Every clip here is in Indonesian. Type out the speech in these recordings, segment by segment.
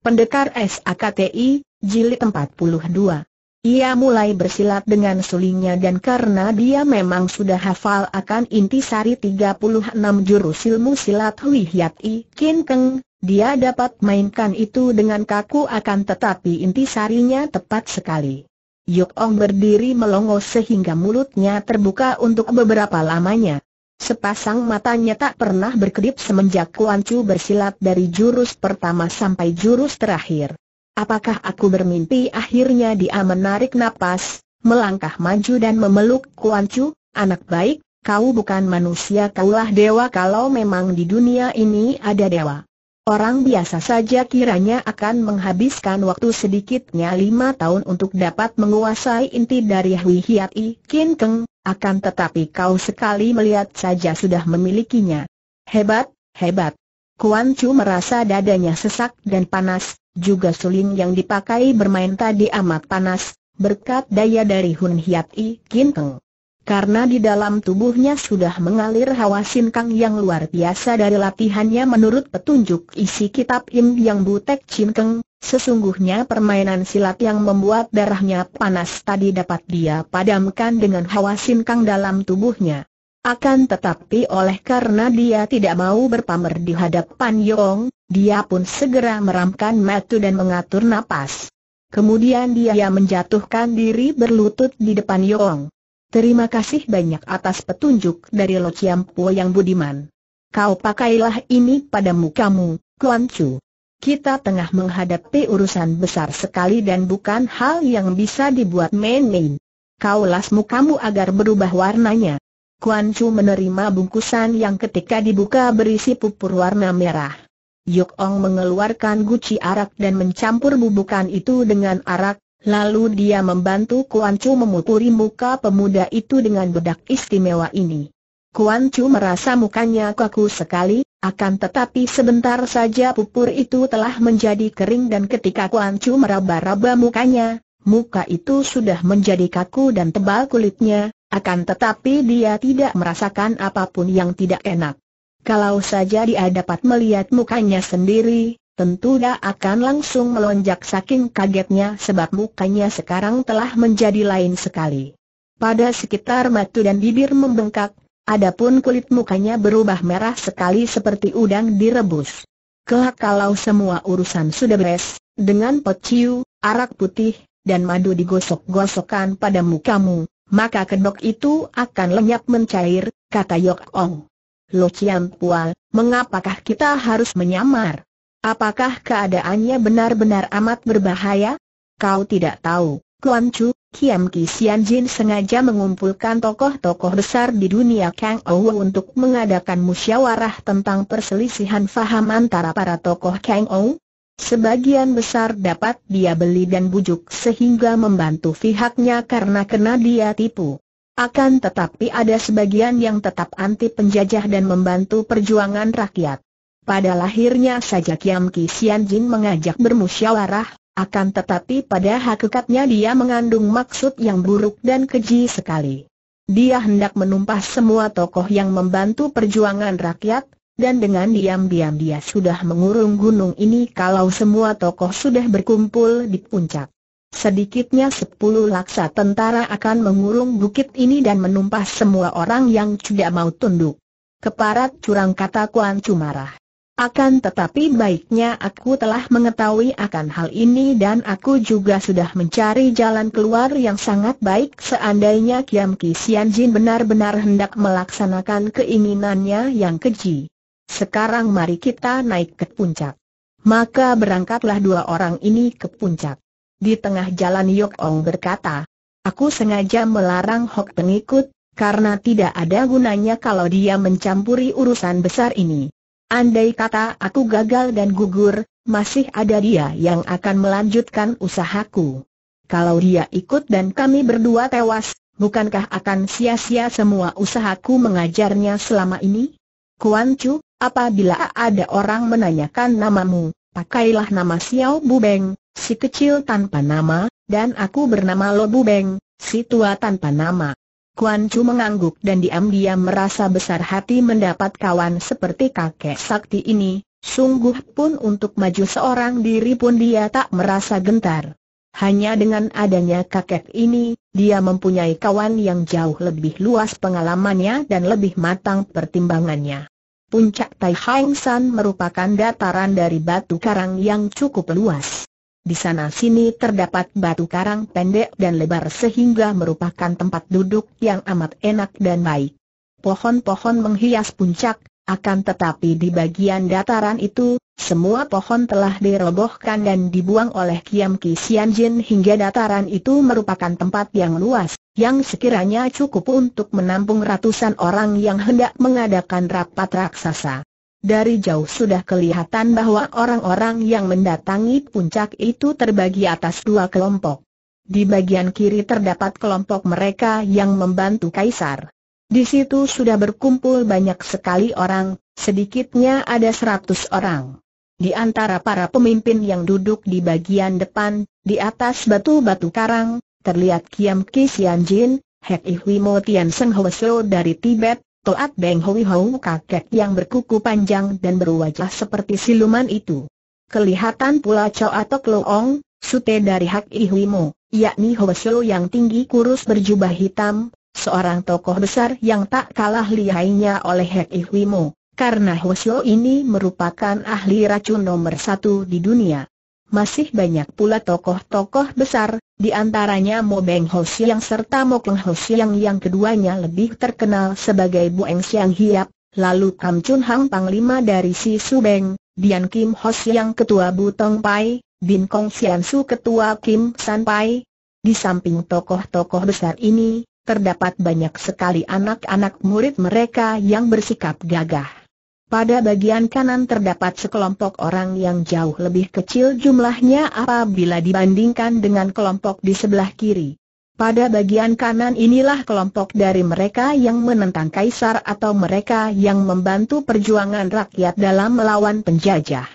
Pendekar SAKTI, Jilid 42. Ia mulai bersilat dengan sulingnya dan karena dia memang sudah hafal akan intisari 36 jurus ilmu silat Hui Hiat I Kin Keng, dia dapat mainkan itu dengan kaku akan tetapi inti intisarinya tepat sekali. Yuk Ong berdiri melongo sehingga mulutnya terbuka untuk beberapa lamanya. Sepasang matanya tak pernah berkedip semenjak Kuan Chu bersilat dari jurus pertama sampai jurus terakhir. Apakah aku bermimpi akhirnya dia menarik napas, melangkah maju dan memeluk Kuan Chu, anak baik, kau bukan manusia kaulah dewa kalau memang di dunia ini ada dewa. Orang biasa saja kiranya akan menghabiskan waktu sedikitnya lima tahun untuk dapat menguasai inti dari Hui Hiat I Kin Keng, akan tetapi kau sekali melihat saja sudah memilikinya. Hebat, hebat. Kuan Chu merasa dadanya sesak dan panas, juga suling yang dipakai bermain tadi amat panas, berkat daya dari Hun Hiat I Kin Karena di dalam tubuhnya sudah mengalir hawa Kang yang luar biasa dari latihannya menurut petunjuk isi kitab Im Yang Butek Chin Keng, Sesungguhnya permainan silat yang membuat darahnya panas tadi dapat dia padamkan dengan hawa sinkang dalam tubuhnya. Akan tetapi oleh karena dia tidak mau berpamer di hadapan Yong, dia pun segera meramkan mata dan mengatur napas. Kemudian dia menjatuhkan diri berlutut di depan Yong. Terima kasih banyak atas petunjuk dari Lo Po yang budiman. Kau pakailah ini pada mukamu, Kuan Chu kita tengah menghadapi urusan besar sekali dan bukan hal yang bisa dibuat main-main. Kau lasmu kamu agar berubah warnanya. Kuan Chu menerima bungkusan yang ketika dibuka berisi pupur warna merah. Yuk Ong mengeluarkan guci arak dan mencampur bubukan itu dengan arak, lalu dia membantu Kuan Chu memuturi muka pemuda itu dengan bedak istimewa ini. Kuan Chu merasa mukanya kaku sekali, akan tetapi sebentar saja pupur itu telah menjadi kering dan ketika Kuan Chu meraba-raba mukanya, muka itu sudah menjadi kaku dan tebal kulitnya, akan tetapi dia tidak merasakan apapun yang tidak enak. Kalau saja dia dapat melihat mukanya sendiri, tentu dia akan langsung melonjak saking kagetnya sebab mukanya sekarang telah menjadi lain sekali. Pada sekitar matu dan bibir membengkak, Adapun kulit mukanya berubah merah sekali seperti udang direbus. Kelak kalau semua urusan sudah beres, dengan pociu, arak putih, dan madu digosok-gosokkan pada mukamu, maka kedok itu akan lenyap mencair, kata Yok Ong. Lo Chiam Pual, mengapakah kita harus menyamar? Apakah keadaannya benar-benar amat berbahaya? Kau tidak tahu. Kuan Chu, Kiam Ki Sian Jin sengaja mengumpulkan tokoh-tokoh besar di dunia Kang Ou untuk mengadakan musyawarah tentang perselisihan faham antara para tokoh Kang Ou. Sebagian besar dapat dia beli dan bujuk sehingga membantu pihaknya karena kena dia tipu. Akan tetapi ada sebagian yang tetap anti penjajah dan membantu perjuangan rakyat. Pada lahirnya saja Kiam Ki Sian Jin mengajak bermusyawarah, akan tetapi pada hakikatnya dia mengandung maksud yang buruk dan keji sekali. Dia hendak menumpah semua tokoh yang membantu perjuangan rakyat, dan dengan diam-diam dia sudah mengurung gunung ini kalau semua tokoh sudah berkumpul di puncak. Sedikitnya sepuluh laksa tentara akan mengurung bukit ini dan menumpah semua orang yang tidak mau tunduk. Keparat curang kata Kuan Cumarah. Akan tetapi baiknya aku telah mengetahui akan hal ini dan aku juga sudah mencari jalan keluar yang sangat baik seandainya Kiam Kisian Jin benar-benar hendak melaksanakan keinginannya yang keji. Sekarang mari kita naik ke puncak. Maka berangkatlah dua orang ini ke puncak. Di tengah jalan Yok Ong berkata, Aku sengaja melarang Hok pengikut, karena tidak ada gunanya kalau dia mencampuri urusan besar ini. Andai kata aku gagal dan gugur, masih ada dia yang akan melanjutkan usahaku. Kalau dia ikut dan kami berdua tewas, bukankah akan sia-sia semua usahaku mengajarnya selama ini? Kuan Chu, apabila ada orang menanyakan namamu, pakailah nama Xiao Bu Beng, si kecil tanpa nama, dan aku bernama Lo Bu Beng, si tua tanpa nama. Kuan Chu mengangguk dan diam-diam merasa besar hati mendapat kawan seperti kakek sakti ini, sungguh pun untuk maju seorang diri pun dia tak merasa gentar. Hanya dengan adanya kakek ini, dia mempunyai kawan yang jauh lebih luas pengalamannya dan lebih matang pertimbangannya. Puncak Tai Hang San merupakan dataran dari batu karang yang cukup luas. Di sana-sini terdapat batu karang pendek dan lebar sehingga merupakan tempat duduk yang amat enak dan baik. Pohon-pohon menghias puncak, akan tetapi di bagian dataran itu, semua pohon telah dirobohkan dan dibuang oleh Kiam Ki Jin hingga dataran itu merupakan tempat yang luas, yang sekiranya cukup untuk menampung ratusan orang yang hendak mengadakan rapat raksasa. Dari jauh sudah kelihatan bahwa orang-orang yang mendatangi puncak itu terbagi atas dua kelompok. Di bagian kiri terdapat kelompok mereka yang membantu kaisar. Di situ sudah berkumpul banyak sekali orang, sedikitnya ada seratus orang. Di antara para pemimpin yang duduk di bagian depan, di atas batu-batu karang, terlihat Kiam Ki Sian Jin, Hek Ihui Mo Tian Seng dari Tibet, Toat Beng Hoi Hou kakek yang berkuku panjang dan berwajah seperti siluman itu. Kelihatan pula Chow atau Kloong, sute dari Hak Ihuimu, yakni Hoesyo yang tinggi kurus berjubah hitam, seorang tokoh besar yang tak kalah lihainya oleh Hak Ihuimu, karena Hoesyo ini merupakan ahli racun nomor satu di dunia. Masih banyak pula tokoh-tokoh besar, di antaranya Mo Beng Ho Siang serta Mo Keng Ho Siang yang keduanya lebih terkenal sebagai Bu Eng Siang Hiap, lalu Kam Chun Hang Panglima dari Si Su Beng, Dian Kim Ho Siang Ketua Bu Tong Pai, Bin Kong Sian Su Ketua Kim San Pai. Di samping tokoh-tokoh besar ini, terdapat banyak sekali anak-anak murid mereka yang bersikap gagah. Pada bagian kanan terdapat sekelompok orang yang jauh lebih kecil jumlahnya apabila dibandingkan dengan kelompok di sebelah kiri. Pada bagian kanan inilah kelompok dari mereka yang menentang kaisar atau mereka yang membantu perjuangan rakyat dalam melawan penjajah.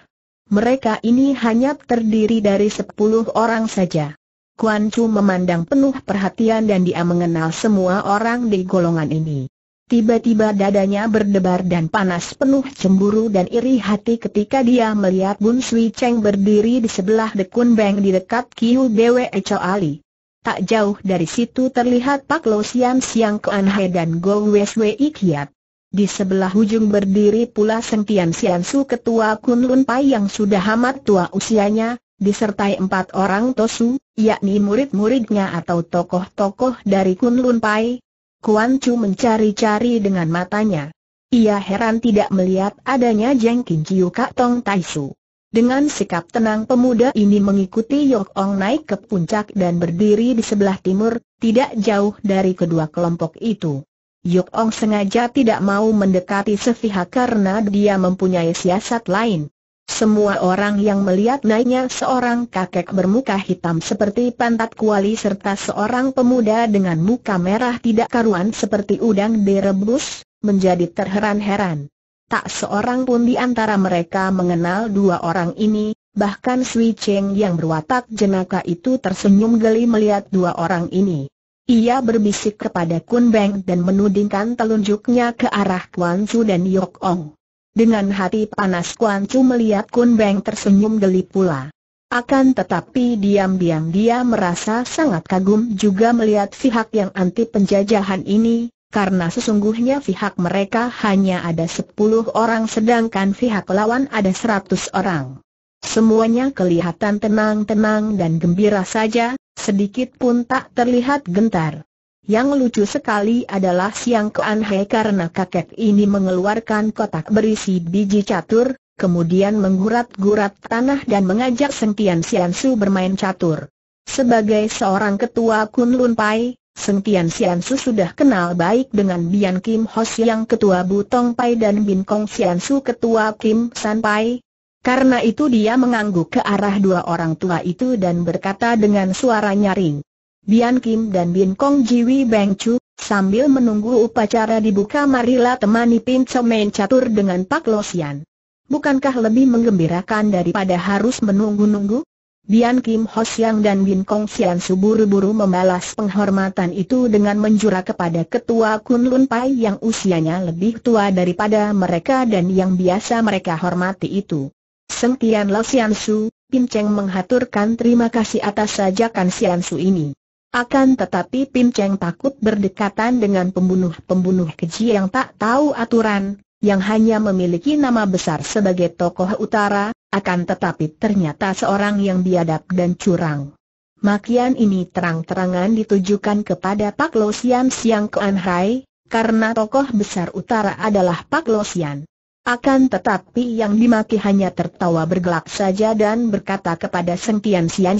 Mereka ini hanya terdiri dari sepuluh orang saja. Kuan Chu memandang penuh perhatian dan dia mengenal semua orang di golongan ini. Tiba-tiba dadanya berdebar dan panas penuh cemburu dan iri hati ketika dia melihat Bun Sui Cheng berdiri di sebelah Dekun Beng di dekat Kiu Bwe Cho Ali. Tak jauh dari situ terlihat Pak Lo Siam Siang Kuan He dan Go Wes Wei Kiat. Di sebelah ujung berdiri pula Sentian Sian Su Ketua Kun Lun Pai yang sudah amat tua usianya, disertai empat orang Tosu, yakni murid-muridnya atau tokoh-tokoh dari Kun Lun Pai, Kuan Chu mencari-cari dengan matanya. Ia heran tidak melihat adanya Jeng Kin Chiu Kak Tong Tai Su. Dengan sikap tenang pemuda ini mengikuti Yok Ong naik ke puncak dan berdiri di sebelah timur, tidak jauh dari kedua kelompok itu. Yok Ong sengaja tidak mau mendekati sepihak karena dia mempunyai siasat lain. Semua orang yang melihat naiknya seorang kakek bermuka hitam seperti pantat kuali serta seorang pemuda dengan muka merah tidak karuan seperti udang direbus, menjadi terheran-heran. Tak seorang pun di antara mereka mengenal dua orang ini, bahkan Sui Cheng yang berwatak jenaka itu tersenyum geli melihat dua orang ini. Ia berbisik kepada Kun Beng dan menudingkan telunjuknya ke arah Kuan Su dan Yok Ong. Dengan hati panas Kuan Chu melihat Kun Beng tersenyum geli pula. Akan tetapi diam-diam dia merasa sangat kagum juga melihat pihak yang anti penjajahan ini, karena sesungguhnya pihak mereka hanya ada sepuluh orang sedangkan pihak lawan ada seratus orang. Semuanya kelihatan tenang-tenang dan gembira saja, sedikit pun tak terlihat gentar. Yang lucu sekali adalah Siang ke He karena kakek ini mengeluarkan kotak berisi biji catur, kemudian menggurat-gurat tanah dan mengajak Sentian Sian Su bermain catur. Sebagai seorang ketua Kun Lun Pai, Sentian Sian Su sudah kenal baik dengan Bian Kim Hos yang ketua Butong Pai dan Bin Kong Sian Su ketua Kim San Pai. Karena itu dia mengangguk ke arah dua orang tua itu dan berkata dengan suara nyaring. Bian Kim dan Bin Kong Jiwi Beng Chu, sambil menunggu upacara dibuka marilah temani Pin Main catur dengan Pak Losian. Bukankah lebih mengembirakan daripada harus menunggu-nunggu? Bian Kim Ho Siang dan Bin Kong Sian suburu buru membalas penghormatan itu dengan menjura kepada ketua Kun Lun Pai yang usianya lebih tua daripada mereka dan yang biasa mereka hormati itu. Sengtian Lo Sian Su, Pin Cheng menghaturkan terima kasih atas sajakan Sian Su ini. Akan tetapi Pim Cheng takut berdekatan dengan pembunuh-pembunuh keji yang tak tahu aturan, yang hanya memiliki nama besar sebagai tokoh utara, akan tetapi ternyata seorang yang biadab dan curang. Makian ini terang-terangan ditujukan kepada Pak Lo Sian Siang Kuan Hai, karena tokoh besar utara adalah Pak Lo Akan tetapi yang dimaki hanya tertawa bergelak saja dan berkata kepada Seng Tian Sian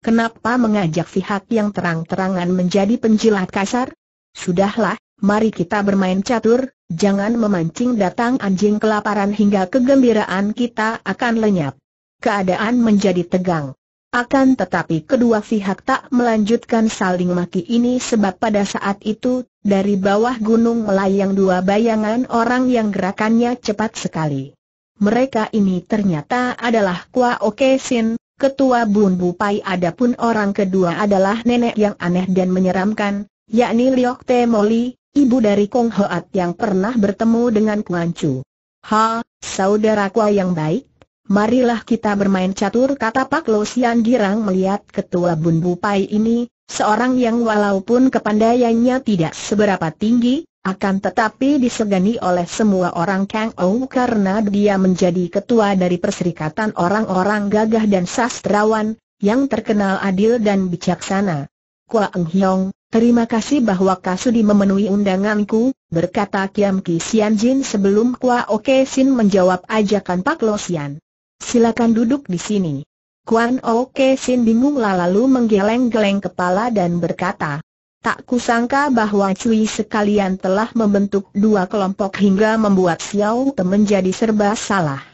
Kenapa mengajak pihak yang terang-terangan menjadi penjilat kasar? Sudahlah, mari kita bermain catur, jangan memancing datang anjing kelaparan hingga kegembiraan kita akan lenyap. Keadaan menjadi tegang. Akan tetapi kedua pihak tak melanjutkan saling maki ini sebab pada saat itu, dari bawah gunung melayang dua bayangan orang yang gerakannya cepat sekali. Mereka ini ternyata adalah Kwa Oke Sin, Ketua Bun Bupai adapun orang kedua adalah nenek yang aneh dan menyeramkan, yakni Liok Te Moli, ibu dari Kong Hoat yang pernah bertemu dengan Kuan Chu. Ha, saudaraku yang baik, marilah kita bermain catur kata Pak Lo Sian Girang melihat ketua Bun Bupai ini, seorang yang walaupun kepandaiannya tidak seberapa tinggi, akan tetapi disegani oleh semua orang Kang Ou karena dia menjadi ketua dari Perserikatan Orang-Orang Gagah dan Sastrawan, yang terkenal adil dan bijaksana. Kua Eng Hiong, terima kasih bahwa Kasudi memenuhi undanganku, berkata Kiam Ki Sian Jin sebelum Kua Oke Sin menjawab ajakan Pak Lo Sian. Silakan duduk di sini. Kuan Oke Sin bingung lalu menggeleng-geleng kepala dan berkata, Tak kusangka bahwa Cui sekalian telah membentuk dua kelompok hingga membuat Xiao Te menjadi serba salah.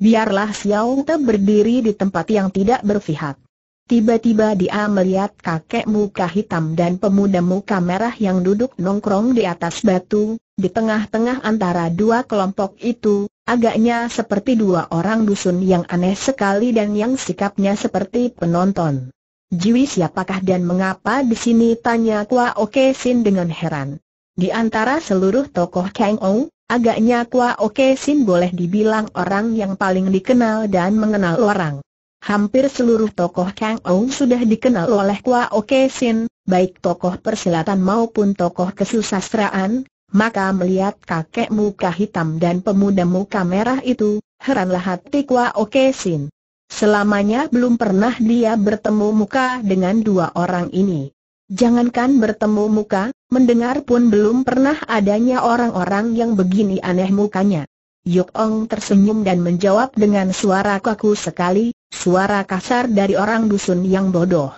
Biarlah Xiao Te berdiri di tempat yang tidak berpihak. Tiba-tiba dia melihat kakek muka hitam dan pemuda muka merah yang duduk nongkrong di atas batu, di tengah-tengah antara dua kelompok itu, agaknya seperti dua orang dusun yang aneh sekali dan yang sikapnya seperti penonton. Jiwi siapakah dan mengapa di sini tanya Kwa Oke Sin dengan heran. Di antara seluruh tokoh Kang Ou, agaknya Kwa Oke Sin boleh dibilang orang yang paling dikenal dan mengenal orang. Hampir seluruh tokoh Kang Ou sudah dikenal oleh Kwa Oke Sin, baik tokoh persilatan maupun tokoh kesusastraan, maka melihat kakek muka hitam dan pemuda muka merah itu, heranlah hati Kwa Oke Sin. Selamanya belum pernah dia bertemu muka dengan dua orang ini. Jangankan bertemu muka, mendengar pun belum pernah adanya orang-orang yang begini aneh mukanya. Yuk Ong tersenyum dan menjawab dengan suara kaku sekali, suara kasar dari orang dusun yang bodoh.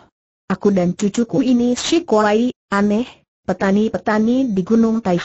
Aku dan cucuku ini si Kuai, aneh, petani-petani di Gunung Tai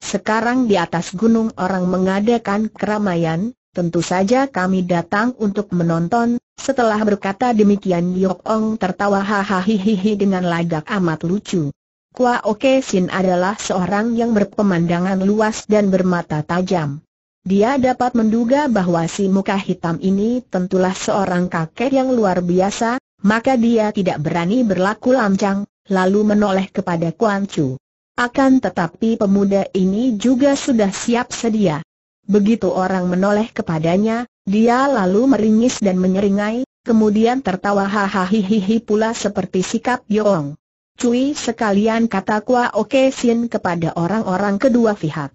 Sekarang di atas gunung orang mengadakan keramaian, Tentu saja kami datang untuk menonton, setelah berkata demikian Yok Ong tertawa hahaha dengan lagak amat lucu. Kwa Oke Sin adalah seorang yang berpemandangan luas dan bermata tajam. Dia dapat menduga bahwa si muka hitam ini tentulah seorang kakek yang luar biasa, maka dia tidak berani berlaku lancang, lalu menoleh kepada Kuan Chu. Akan tetapi pemuda ini juga sudah siap sedia. Begitu orang menoleh kepadanya, dia lalu meringis dan menyeringai, kemudian tertawa hahaha pula seperti sikap Yong. Cui sekalian kata Kua Oke Sin kepada orang-orang kedua pihak.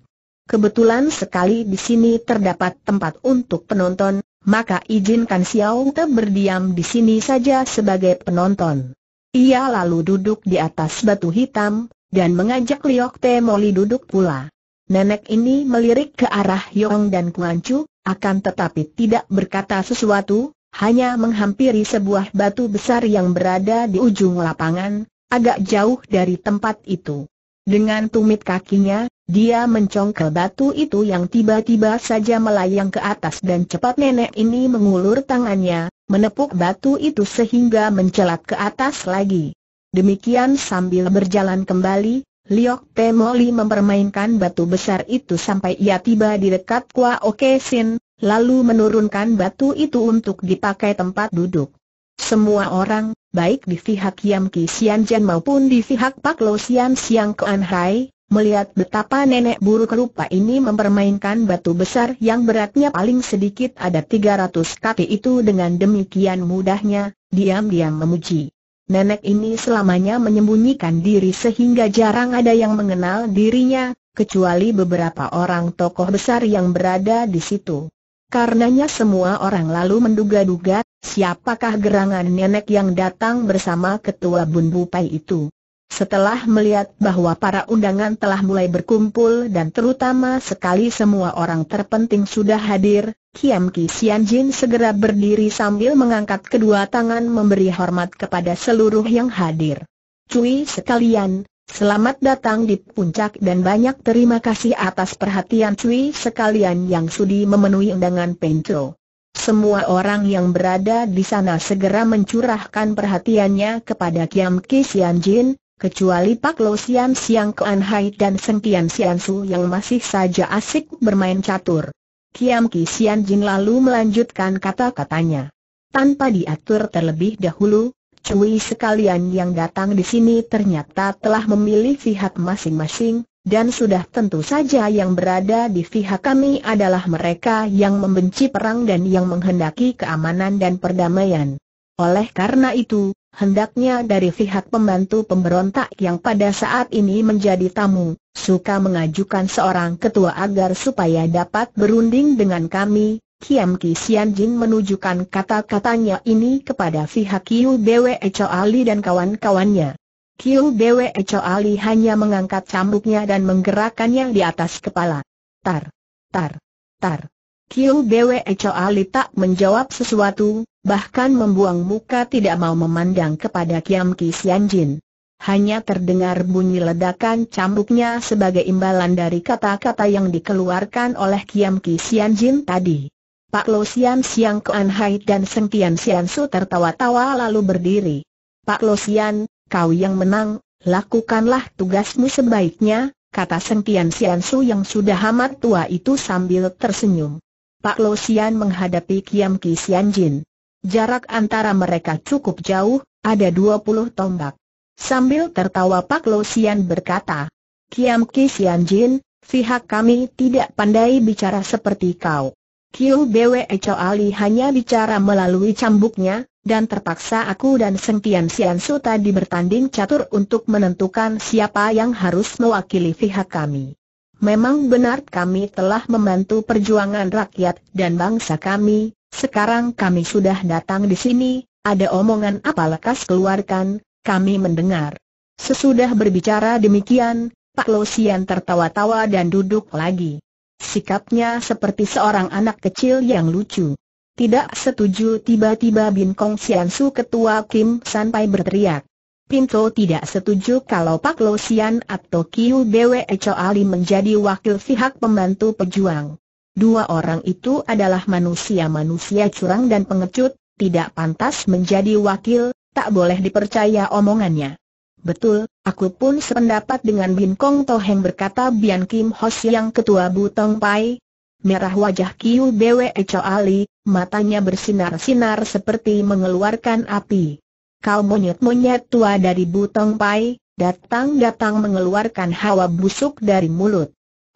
Kebetulan sekali di sini terdapat tempat untuk penonton, maka izinkan Xiao Te berdiam di sini saja sebagai penonton. Ia lalu duduk di atas batu hitam, dan mengajak Liok Te Moli duduk pula. Nenek ini melirik ke arah Yong dan Kuan Chu, akan tetapi tidak berkata sesuatu, hanya menghampiri sebuah batu besar yang berada di ujung lapangan, agak jauh dari tempat itu. Dengan tumit kakinya, dia mencongkel batu itu yang tiba-tiba saja melayang ke atas dan cepat nenek ini mengulur tangannya, menepuk batu itu sehingga mencelat ke atas lagi. Demikian sambil berjalan kembali, Liok Temoli mempermainkan batu besar itu sampai ia tiba di dekat Kwa Oke Sin, lalu menurunkan batu itu untuk dipakai tempat duduk. Semua orang, baik di pihak Yam Ki Sian Jan maupun di pihak Pak Lo Sian Siang Kuan Hai, melihat betapa nenek buruk rupa ini mempermainkan batu besar yang beratnya paling sedikit ada 300 kaki itu dengan demikian mudahnya, diam-diam memuji nenek ini selamanya menyembunyikan diri sehingga jarang ada yang mengenal dirinya, kecuali beberapa orang tokoh besar yang berada di situ. Karenanya semua orang lalu menduga-duga, siapakah gerangan nenek yang datang bersama ketua Bun Bupai itu. Setelah melihat bahwa para undangan telah mulai berkumpul dan terutama sekali semua orang terpenting sudah hadir, Kiam Ki Sian Jin segera berdiri sambil mengangkat kedua tangan memberi hormat kepada seluruh yang hadir. Cui sekalian, selamat datang di puncak dan banyak terima kasih atas perhatian cui sekalian yang sudi memenuhi undangan Pencho. Semua orang yang berada di sana segera mencurahkan perhatiannya kepada Kiam Ki Sian Jin, Kecuali Pak Lo Sian Siang Kuan Hai dan Seng siang Sian Su yang masih saja asik bermain catur. Kiam Ki Sian Jin lalu melanjutkan kata-katanya. Tanpa diatur terlebih dahulu, cuy sekalian yang datang di sini ternyata telah memilih pihak masing-masing, dan sudah tentu saja yang berada di pihak kami adalah mereka yang membenci perang dan yang menghendaki keamanan dan perdamaian. Oleh karena itu, Hendaknya dari pihak pembantu pemberontak yang pada saat ini menjadi tamu, suka mengajukan seorang ketua agar supaya dapat berunding dengan kami, Kiam Ki Jin menunjukkan kata-katanya ini kepada pihak Kiu Bwe Cho Ali dan kawan-kawannya. Kiu Bwe Cho Ali hanya mengangkat cambuknya dan menggerakkannya di atas kepala. Tar, tar, tar. Kiu Bwe Cho Ali tak menjawab sesuatu, bahkan membuang muka tidak mau memandang kepada Kiam Ki Sian Jin. Hanya terdengar bunyi ledakan cambuknya sebagai imbalan dari kata-kata yang dikeluarkan oleh Kiam Ki Sian Jin tadi. Pak Lo Sian Siang Kuan Hai dan Seng Tian Sian Su tertawa-tawa lalu berdiri. Pak Lo Sian, kau yang menang, lakukanlah tugasmu sebaiknya, kata Seng Tian Sian Su yang sudah amat tua itu sambil tersenyum. Pak Lo Sian menghadapi Kiam Ki Sian Jin. Jarak antara mereka cukup jauh, ada 20 tombak. Sambil tertawa Pak Lo Sian berkata, Kiam Ki Sian Jin, pihak kami tidak pandai bicara seperti kau. Kiu Bwe Cho Ali hanya bicara melalui cambuknya, dan terpaksa aku dan Seng Tian Sian Su tadi bertanding catur untuk menentukan siapa yang harus mewakili pihak kami. Memang benar kami telah membantu perjuangan rakyat dan bangsa kami, sekarang kami sudah datang di sini, ada omongan apa lekas keluarkan, kami mendengar. Sesudah berbicara demikian, Pak Losian tertawa-tawa dan duduk lagi. Sikapnya seperti seorang anak kecil yang lucu. Tidak setuju tiba-tiba Bin Kong Sian Su ketua Kim sampai berteriak. Pinto tidak setuju kalau Pak Losian atau Kiu Bwe Ali menjadi wakil pihak pembantu pejuang. Dua orang itu adalah manusia-manusia curang dan pengecut, tidak pantas menjadi wakil, tak boleh dipercaya omongannya. Betul, aku pun sependapat dengan Bin Kong Toheng berkata Bian Kim Hos yang ketua Butong Pai. Merah wajah Kiu Bwe Ali, matanya bersinar-sinar seperti mengeluarkan api. Kau monyet-monyet tua dari Butong Pai, datang-datang mengeluarkan hawa busuk dari mulut.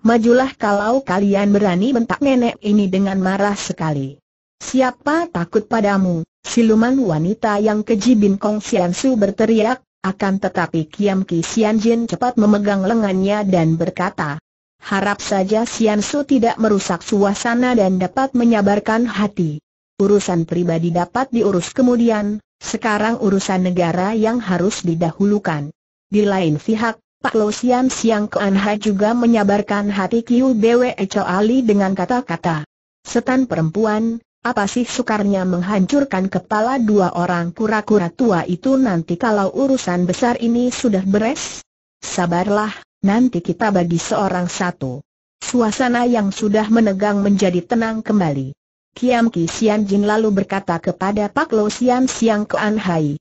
Majulah kalau kalian berani bentak nenek ini dengan marah sekali. Siapa takut padamu, siluman wanita yang keji Bin Kong Sian Su berteriak, akan tetapi Kiam Ki Sian Jin cepat memegang lengannya dan berkata, Harap saja Sian Su tidak merusak suasana dan dapat menyabarkan hati. Urusan pribadi dapat diurus kemudian, sekarang urusan negara yang harus didahulukan. Di lain pihak, Pak Lo Sian Siang Kuan Ha juga menyabarkan hati Kiu Bwe Ali dengan kata-kata. Setan perempuan, apa sih sukarnya menghancurkan kepala dua orang kura-kura tua itu nanti kalau urusan besar ini sudah beres? Sabarlah, nanti kita bagi seorang satu. Suasana yang sudah menegang menjadi tenang kembali. Kiam Ki Sian Jin lalu berkata kepada Pak Lo Sian Siang Kuan Hai.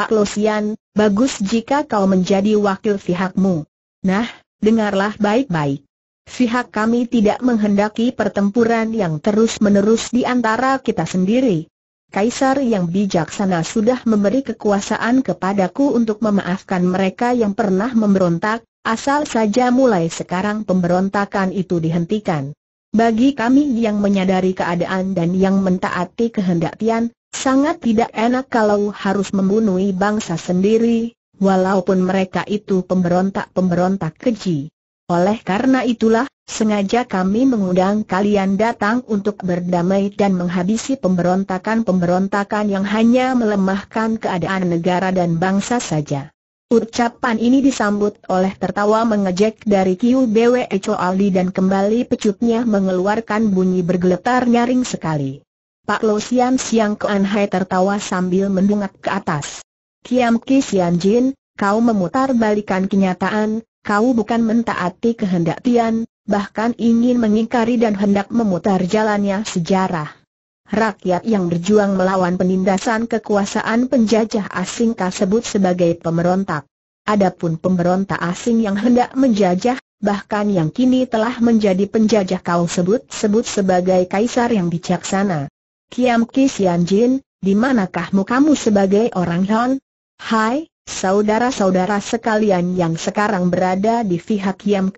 Pak Losian, bagus jika kau menjadi wakil pihakmu. Nah, dengarlah baik-baik. Pihak kami tidak menghendaki pertempuran yang terus-menerus di antara kita sendiri. Kaisar yang bijaksana sudah memberi kekuasaan kepadaku untuk memaafkan mereka yang pernah memberontak, asal saja mulai sekarang pemberontakan itu dihentikan. Bagi kami yang menyadari keadaan dan yang mentaati kehendak Tian, Sangat tidak enak kalau harus membunuh bangsa sendiri, walaupun mereka itu pemberontak-pemberontak keji. Oleh karena itulah, sengaja kami mengundang kalian datang untuk berdamai dan menghabisi pemberontakan-pemberontakan yang hanya melemahkan keadaan negara dan bangsa saja. Ucapan ini disambut oleh tertawa mengejek dari Kiu Bwe Ali dan kembali pecutnya mengeluarkan bunyi bergeletar nyaring sekali. Pak Lo Sian Siang Kuan Hai tertawa sambil mendungak ke atas. Kiam Ki Sian Jin, kau memutar balikan kenyataan, kau bukan mentaati kehendak Tian, bahkan ingin mengingkari dan hendak memutar jalannya sejarah. Rakyat yang berjuang melawan penindasan kekuasaan penjajah asing tersebut sebagai pemberontak. Adapun pemberontak asing yang hendak menjajah, bahkan yang kini telah menjadi penjajah kau sebut-sebut sebagai kaisar yang bijaksana. Kiam Jin, di manakahmu kamu sebagai orang Hon? Hai, saudara-saudara sekalian yang sekarang berada di pihak Kiam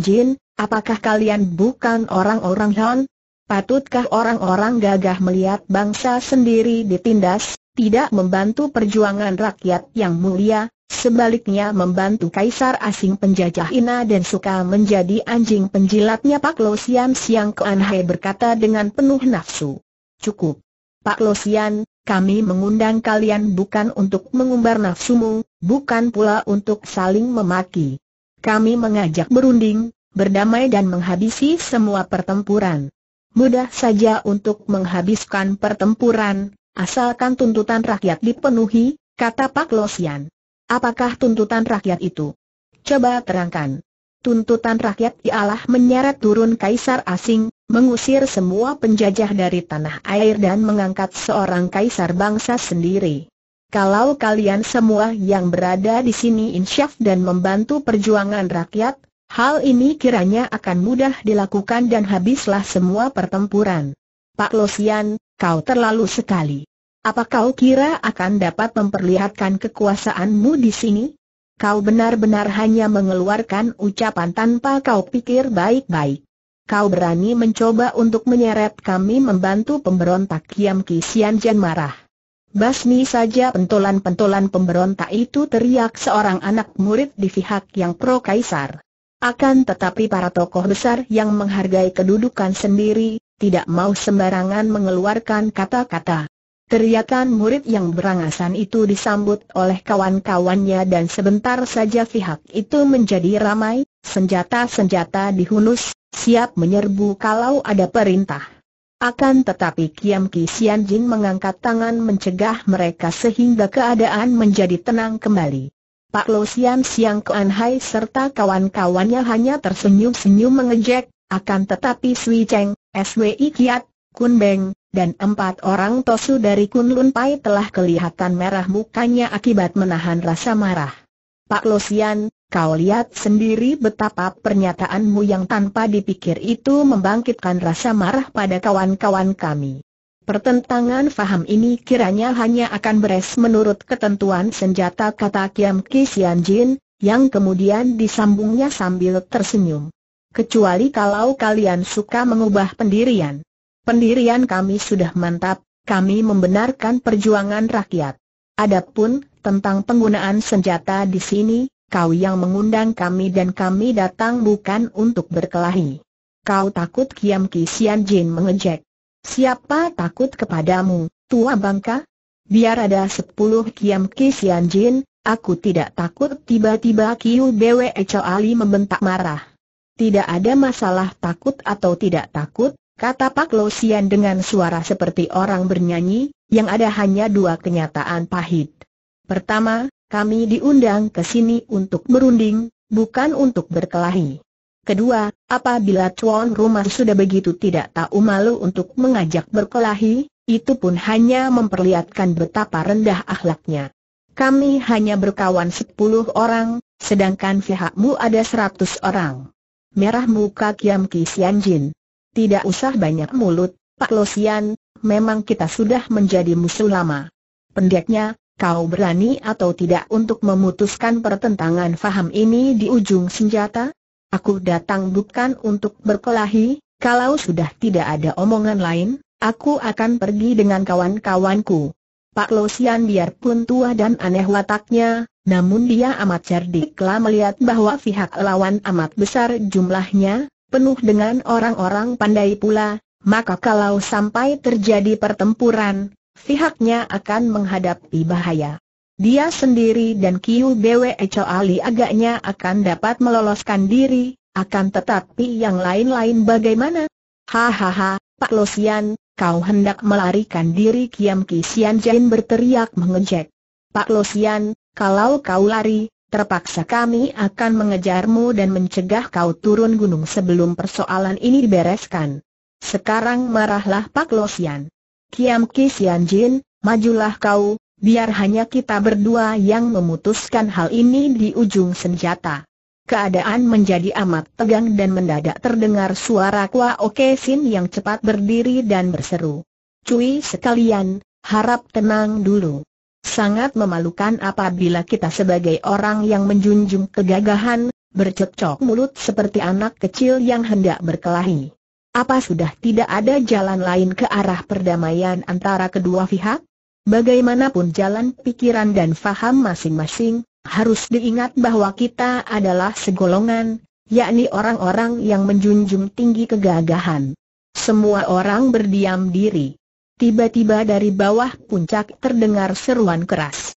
Jin, apakah kalian bukan orang-orang Hon? Patutkah orang-orang gagah melihat bangsa sendiri ditindas, tidak membantu perjuangan rakyat yang mulia, Sebaliknya membantu kaisar asing penjajah Ina dan suka menjadi anjing penjilatnya Pak Lo Sian Siang Kuan Hai berkata dengan penuh nafsu. Cukup. Pak Losian, kami mengundang kalian bukan untuk mengumbar nafsumu, bukan pula untuk saling memaki. Kami mengajak berunding, berdamai dan menghabisi semua pertempuran. Mudah saja untuk menghabiskan pertempuran, asalkan tuntutan rakyat dipenuhi, kata Pak Losian. Apakah tuntutan rakyat itu? Coba terangkan. Tuntutan rakyat ialah menyeret turun kaisar asing, mengusir semua penjajah dari tanah air dan mengangkat seorang kaisar bangsa sendiri. Kalau kalian semua yang berada di sini insyaf dan membantu perjuangan rakyat, hal ini kiranya akan mudah dilakukan dan habislah semua pertempuran. Pak Losian, kau terlalu sekali. Apa kau kira akan dapat memperlihatkan kekuasaanmu di sini? Kau benar-benar hanya mengeluarkan ucapan tanpa kau pikir baik-baik. Kau berani mencoba untuk menyeret kami membantu pemberontak Kiam Ki Jan marah. Basmi saja pentolan-pentolan pemberontak itu teriak seorang anak murid di pihak yang pro kaisar. Akan tetapi para tokoh besar yang menghargai kedudukan sendiri, tidak mau sembarangan mengeluarkan kata-kata. Teriakan murid yang berangasan itu disambut oleh kawan-kawannya dan sebentar saja pihak itu menjadi ramai, senjata-senjata dihunus, siap menyerbu kalau ada perintah. Akan tetapi Kiam Ki Sian Jin mengangkat tangan mencegah mereka sehingga keadaan menjadi tenang kembali. Pak Lo Sian Siang Kuan Hai serta kawan-kawannya hanya tersenyum-senyum mengejek, akan tetapi Sui Cheng, SWI Kiat, Kun Beng, dan empat orang tosu dari Kun Lun Pai telah kelihatan merah mukanya akibat menahan rasa marah. Pak Losian, kau lihat sendiri betapa pernyataanmu yang tanpa dipikir itu membangkitkan rasa marah pada kawan-kawan kami. Pertentangan faham ini kiranya hanya akan beres menurut ketentuan senjata kata Kiam Kisian Jin, yang kemudian disambungnya sambil tersenyum. Kecuali kalau kalian suka mengubah pendirian. Pendirian kami sudah mantap, kami membenarkan perjuangan rakyat. Adapun tentang penggunaan senjata di sini, kau yang mengundang kami dan kami datang bukan untuk berkelahi. Kau takut Kiam Ki Sian Jin mengejek. Siapa takut kepadamu, tua bangka? Biar ada sepuluh Kiam Ki Sian Jin, aku tidak takut tiba-tiba Kiu Bwe Echo Ali membentak marah. Tidak ada masalah takut atau tidak takut, kata Pak Losian dengan suara seperti orang bernyanyi, yang ada hanya dua kenyataan pahit. Pertama, kami diundang ke sini untuk berunding, bukan untuk berkelahi. Kedua, apabila tuan rumah sudah begitu tidak tahu malu untuk mengajak berkelahi, itu pun hanya memperlihatkan betapa rendah akhlaknya. Kami hanya berkawan sepuluh orang, sedangkan pihakmu ada seratus orang. Merah muka Kiam Ki Jin. Tidak usah banyak mulut, Pak Losian, memang kita sudah menjadi musuh lama. Pendeknya, kau berani atau tidak untuk memutuskan pertentangan faham ini di ujung senjata? Aku datang bukan untuk berkelahi, kalau sudah tidak ada omongan lain, aku akan pergi dengan kawan-kawanku. Pak Losian biarpun tua dan aneh wataknya, namun dia amat cerdiklah melihat bahwa pihak lawan amat besar jumlahnya, penuh dengan orang-orang pandai pula, maka kalau sampai terjadi pertempuran, pihaknya akan menghadapi bahaya. Dia sendiri dan Kiu Bwe Ali agaknya akan dapat meloloskan diri, akan tetapi yang lain-lain bagaimana? Hahaha, Pak Losian, kau hendak melarikan diri Kiam Kisian Jain berteriak mengejek. Pak Losian, kalau kau lari, terpaksa kami akan mengejarmu dan mencegah kau turun gunung sebelum persoalan ini dibereskan. Sekarang marahlah Pak Losian. Kiam Jin, majulah kau, biar hanya kita berdua yang memutuskan hal ini di ujung senjata. Keadaan menjadi amat tegang dan mendadak terdengar suara Kwa Oke Sin yang cepat berdiri dan berseru. Cui sekalian, harap tenang dulu. Sangat memalukan apabila kita sebagai orang yang menjunjung kegagahan, bercocok mulut seperti anak kecil yang hendak berkelahi. Apa sudah tidak ada jalan lain ke arah perdamaian antara kedua pihak? Bagaimanapun jalan pikiran dan faham masing-masing, harus diingat bahwa kita adalah segolongan, yakni orang-orang yang menjunjung tinggi kegagahan. Semua orang berdiam diri. Tiba-tiba dari bawah puncak terdengar seruan keras.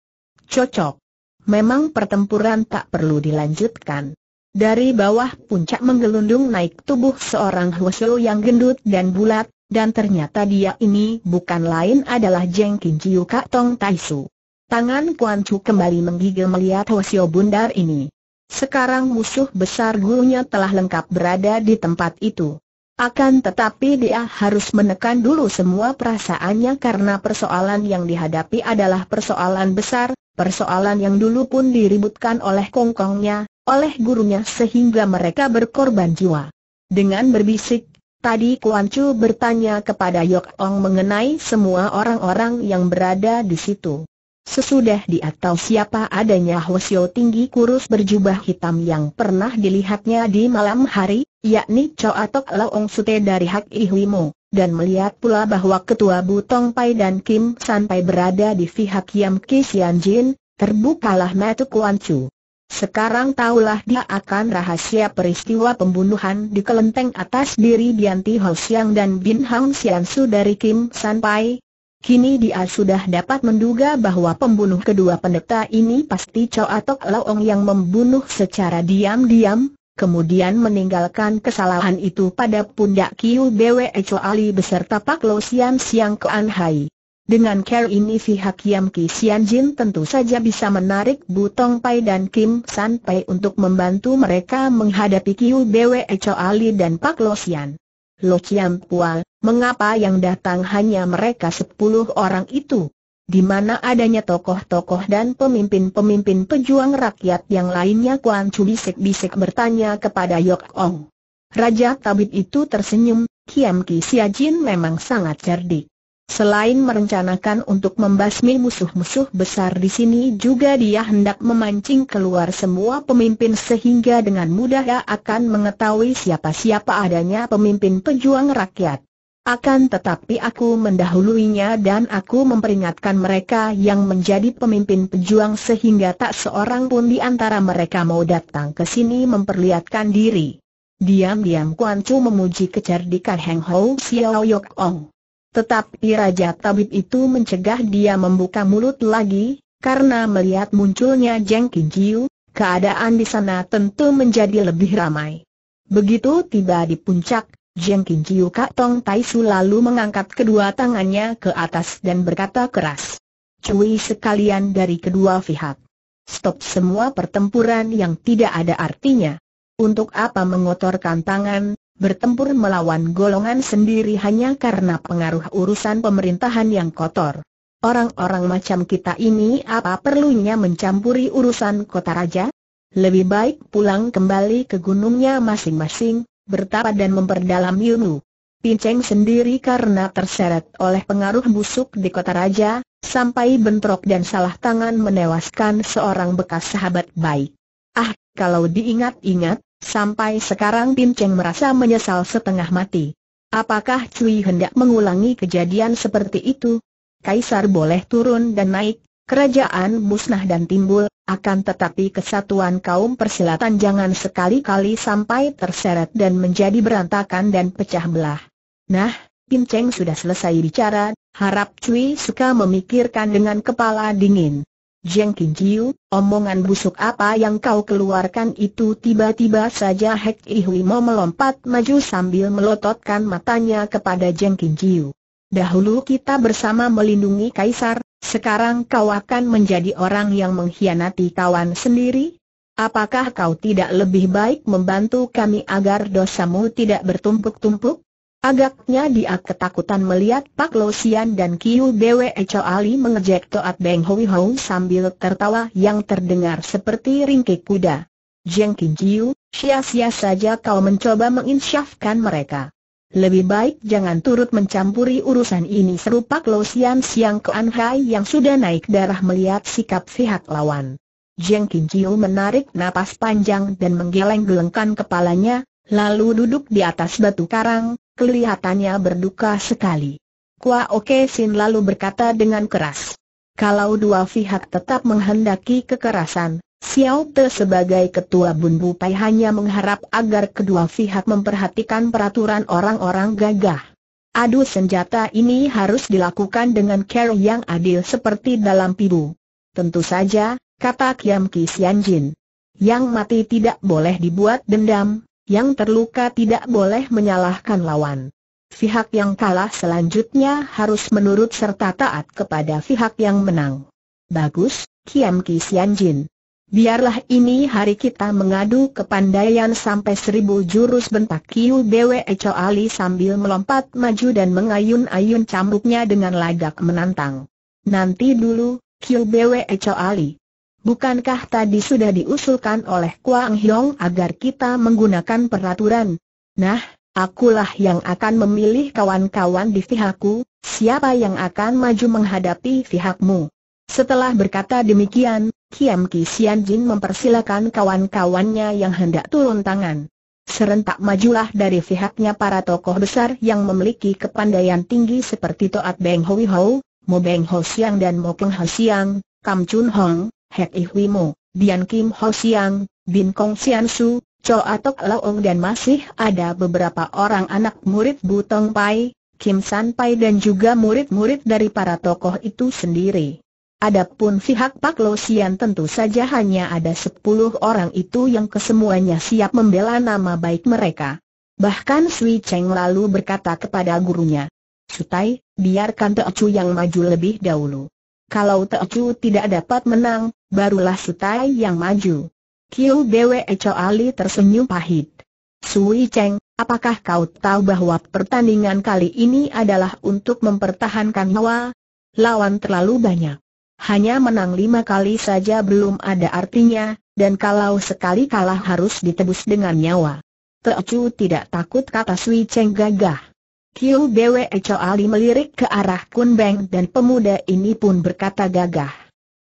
Cocok. Memang pertempuran tak perlu dilanjutkan. Dari bawah puncak menggelundung naik tubuh seorang Huoshu yang gendut dan bulat, dan ternyata dia ini bukan lain adalah Jeng Kin Chiu Kak Tong Tai Su. Tangan Kuan Chu kembali menggigil melihat Huoshu bundar ini. Sekarang musuh besar gurunya telah lengkap berada di tempat itu. Akan tetapi dia harus menekan dulu semua perasaannya karena persoalan yang dihadapi adalah persoalan besar, persoalan yang dulu pun diributkan oleh kongkongnya, oleh gurunya sehingga mereka berkorban jiwa. Dengan berbisik, tadi Kuan Chu bertanya kepada Yok Ong mengenai semua orang-orang yang berada di situ. Sesudah dia tahu siapa adanya Hwasyo tinggi kurus berjubah hitam yang pernah dilihatnya di malam hari, yakni Choa Tok Laong Sute dari Hak Ihwimo, dan melihat pula bahwa Ketua Butong Pai dan Kim San berada di pihak Yam Ki Sian Jin, terbukalah metu Kuan Chu. Sekarang tahulah dia akan rahasia peristiwa pembunuhan di kelenteng atas diri Bianti Ho Siang dan Bin Hang Sian Su dari Kim San Pai. Kini dia sudah dapat menduga bahwa pembunuh kedua pendeta ini pasti Chow Atok Laong yang membunuh secara diam-diam, kemudian meninggalkan kesalahan itu pada pundak Kiu Bwe Chow Ali beserta Pak Lo Sian Siang Kuan Hai. Dengan care ini pihak Yam Ki Sian Jin tentu saja bisa menarik Butong Pai dan Kim San Pai untuk membantu mereka menghadapi Kiu Bwe Cho Ali dan Pak Lo Sian. Lo Chiam Pual, mengapa yang datang hanya mereka sepuluh orang itu? Di mana adanya tokoh-tokoh dan pemimpin-pemimpin pejuang rakyat yang lainnya Kuan Chu bisik-bisik bertanya kepada Yok Ong. Raja Tabib itu tersenyum, Kiam Ki Sian Jin memang sangat cerdik. Selain merencanakan untuk membasmi musuh-musuh besar di sini juga dia hendak memancing keluar semua pemimpin sehingga dengan mudah akan mengetahui siapa-siapa adanya pemimpin pejuang rakyat. Akan tetapi aku mendahuluinya dan aku memperingatkan mereka yang menjadi pemimpin pejuang sehingga tak seorang pun di antara mereka mau datang ke sini memperlihatkan diri. Diam-diam Kuan Chu memuji kecerdikan Heng Hou Xiao Yok Ong. Tetapi Raja Tabib itu mencegah dia membuka mulut lagi, karena melihat munculnya Jeng Kijiu, keadaan di sana tentu menjadi lebih ramai. Begitu tiba di puncak, Jeng Kijiu Kak Tong Tai Su lalu mengangkat kedua tangannya ke atas dan berkata keras. Cui sekalian dari kedua pihak. Stop semua pertempuran yang tidak ada artinya. Untuk apa mengotorkan tangan, bertempur melawan golongan sendiri hanya karena pengaruh urusan pemerintahan yang kotor. Orang-orang macam kita ini apa perlunya mencampuri urusan kota raja? Lebih baik pulang kembali ke gunungnya masing-masing, bertapa dan memperdalam ilmu. Pinceng sendiri karena terseret oleh pengaruh busuk di kota raja, sampai bentrok dan salah tangan menewaskan seorang bekas sahabat baik. Ah, kalau diingat-ingat, Sampai sekarang Pin Cheng merasa menyesal setengah mati. Apakah Cui hendak mengulangi kejadian seperti itu? Kaisar boleh turun dan naik, kerajaan musnah dan timbul, akan tetapi kesatuan kaum persilatan jangan sekali-kali sampai terseret dan menjadi berantakan dan pecah belah. Nah, Pin Cheng sudah selesai bicara, harap Cui suka memikirkan dengan kepala dingin. Jeng Kijiu, omongan busuk apa yang kau keluarkan itu tiba-tiba saja Hek Ihuimo melompat maju sambil melototkan matanya kepada Jeng Kijiu. Dahulu kita bersama melindungi Kaisar, sekarang kau akan menjadi orang yang mengkhianati kawan sendiri? Apakah kau tidak lebih baik membantu kami agar dosamu tidak bertumpuk-tumpuk? Agaknya dia ketakutan melihat Pak Lo dan Kiu Bwe Cho Ali mengejek Toat Beng Hoi Hou sambil tertawa yang terdengar seperti ringkik kuda. Jeng Kin Kiu, sia-sia saja kau mencoba menginsyafkan mereka. Lebih baik jangan turut mencampuri urusan ini seru Pak Lo Siang Koan Hai yang sudah naik darah melihat sikap pihak lawan. Jeng Kin Kiu menarik napas panjang dan menggeleng-gelengkan kepalanya, lalu duduk di atas batu karang, kelihatannya berduka sekali. Kua Oke Sin lalu berkata dengan keras. Kalau dua pihak tetap menghendaki kekerasan, Xiao Te sebagai ketua Bun Pai hanya mengharap agar kedua pihak memperhatikan peraturan orang-orang gagah. Adu senjata ini harus dilakukan dengan care yang adil seperti dalam pibu. Tentu saja, kata Kiam Ki Jin. Yang mati tidak boleh dibuat dendam, yang terluka tidak boleh menyalahkan lawan. Pihak yang kalah selanjutnya harus menurut serta taat kepada pihak yang menang. Bagus, Kiam Ki Jin. Biarlah ini hari kita mengadu kepandaian sampai seribu jurus bentak Kiu Bwe Eco Ali sambil melompat maju dan mengayun-ayun cambuknya dengan lagak menantang. Nanti dulu, Kiu Bwe Eco Ali. Bukankah tadi sudah diusulkan oleh Kuang Hyong agar kita menggunakan peraturan? Nah, akulah yang akan memilih kawan-kawan di pihakku, siapa yang akan maju menghadapi pihakmu. Setelah berkata demikian, Kiam Ki Jin mempersilakan kawan-kawannya yang hendak turun tangan. Serentak majulah dari pihaknya para tokoh besar yang memiliki kepandaian tinggi seperti Toat Beng Hoi Ho, Mo Beng Ho Siang dan Mo Keng Ho Siang, Kam Chun Hong, Hek Ihwimo, Dian Kim Ho Siang, Bin Kong Sian Su, Cho Atok Laong dan masih ada beberapa orang anak murid Butong Pai, Kim San Pai dan juga murid-murid dari para tokoh itu sendiri. Adapun pihak Pak Lo Sian tentu saja hanya ada 10 orang itu yang kesemuanya siap membela nama baik mereka. Bahkan Sui Cheng lalu berkata kepada gurunya, Sutai, biarkan Teocu yang maju lebih dahulu. Kalau Teocu tidak dapat menang, barulah Sutai yang maju. Kiu Bwe Ali tersenyum pahit. Sui Cheng, apakah kau tahu bahwa pertandingan kali ini adalah untuk mempertahankan nyawa? Lawan terlalu banyak. Hanya menang lima kali saja belum ada artinya, dan kalau sekali kalah harus ditebus dengan nyawa. Teocu tidak takut kata Sui Cheng gagah. Kiu Bwe Ali melirik ke arah Kun Beng dan pemuda ini pun berkata gagah.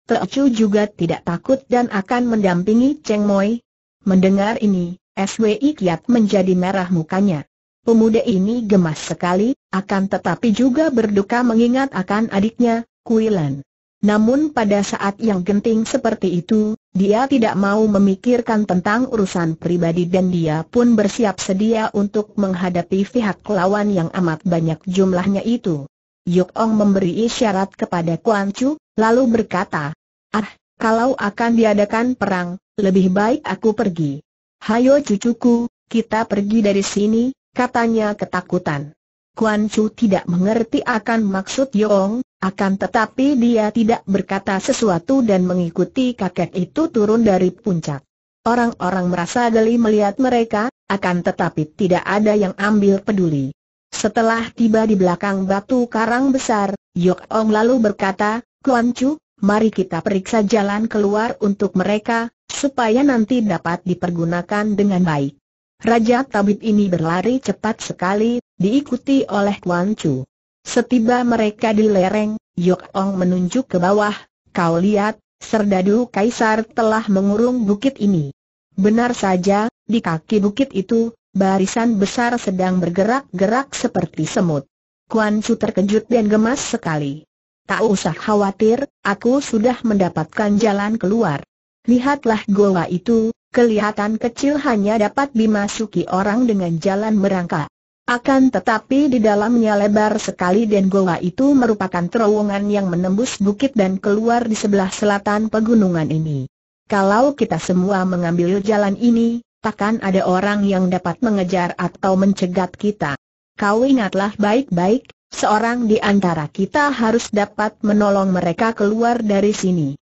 Teocu juga tidak takut dan akan mendampingi Cheng Moi. Mendengar ini, SWI Kiat menjadi merah mukanya. Pemuda ini gemas sekali, akan tetapi juga berduka mengingat akan adiknya, Kuilan. Namun pada saat yang genting seperti itu, dia tidak mau memikirkan tentang urusan pribadi dan dia pun bersiap sedia untuk menghadapi pihak lawan yang amat banyak jumlahnya itu. Yuk Ong memberi isyarat kepada Kuan Chu, lalu berkata, Ah, kalau akan diadakan perang, lebih baik aku pergi. Hayo cucuku, kita pergi dari sini, katanya ketakutan. Kuan Chu tidak mengerti akan maksud Yong, akan tetapi dia tidak berkata sesuatu dan mengikuti kakek itu turun dari puncak. Orang-orang merasa geli melihat mereka, akan tetapi tidak ada yang ambil peduli. Setelah tiba di belakang batu karang besar, Yong Ong lalu berkata, Kuan Chu, mari kita periksa jalan keluar untuk mereka, supaya nanti dapat dipergunakan dengan baik. Raja tabib ini berlari cepat sekali, diikuti oleh Kuan Chu. Setiba mereka di lereng, Yok Ong menunjuk ke bawah, kau lihat, Serdadu Kaisar telah mengurung bukit ini. Benar saja, di kaki bukit itu, barisan besar sedang bergerak-gerak seperti semut. Kuan Chu terkejut dan gemas sekali. Tak usah khawatir, aku sudah mendapatkan jalan keluar. Lihatlah goa itu, kelihatan kecil hanya dapat dimasuki orang dengan jalan merangkak. Akan tetapi di dalamnya lebar sekali dan goa itu merupakan terowongan yang menembus bukit dan keluar di sebelah selatan pegunungan ini. Kalau kita semua mengambil jalan ini, takkan ada orang yang dapat mengejar atau mencegat kita. Kau ingatlah baik-baik, Seorang di antara kita harus dapat menolong mereka keluar dari sini.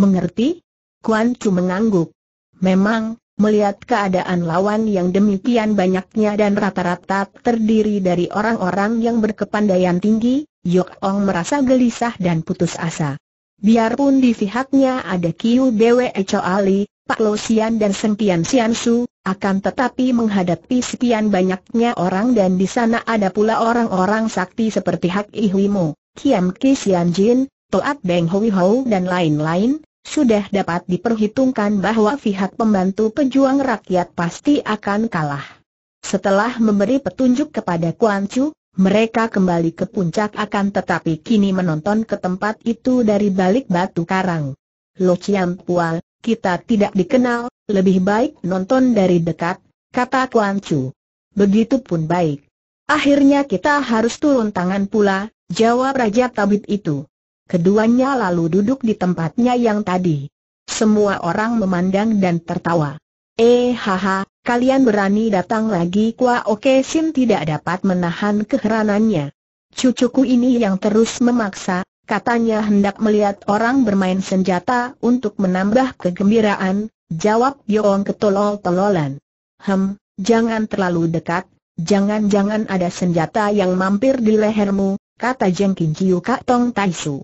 Mengerti? Kuan Chu mengangguk. Memang, melihat keadaan lawan yang demikian banyaknya dan rata-rata terdiri dari orang-orang yang berkepandaian tinggi, Yok Ong merasa gelisah dan putus asa. Biarpun di pihaknya ada Kiu Bwe Cho Ali, Pak Lo Sian dan Sempian Sian Su, akan tetapi menghadapi sekian banyaknya orang dan di sana ada pula orang-orang sakti seperti Hak Ihuimu, Kiam Kisian Jin, Toat Beng Hui Hou dan lain-lain, sudah dapat diperhitungkan bahwa pihak pembantu pejuang rakyat pasti akan kalah. Setelah memberi petunjuk kepada Kuan Chu, mereka kembali ke puncak akan tetapi kini menonton ke tempat itu dari balik batu karang. Lo Chiam Pua, kita tidak dikenal, lebih baik nonton dari dekat, kata Kuan Chu. Begitupun baik. Akhirnya kita harus turun tangan pula, jawab Raja Tabib itu. Keduanya lalu duduk di tempatnya yang tadi. Semua orang memandang dan tertawa. Eh haha, kalian berani datang lagi Kua Oke Sim tidak dapat menahan keheranannya. Cucuku ini yang terus memaksa, Katanya hendak melihat orang bermain senjata untuk menambah kegembiraan, jawab Yoong ketolol-tololan. Hem, jangan terlalu dekat, jangan-jangan ada senjata yang mampir di lehermu, kata Jengkin Ciu Kak Tong Tai Su.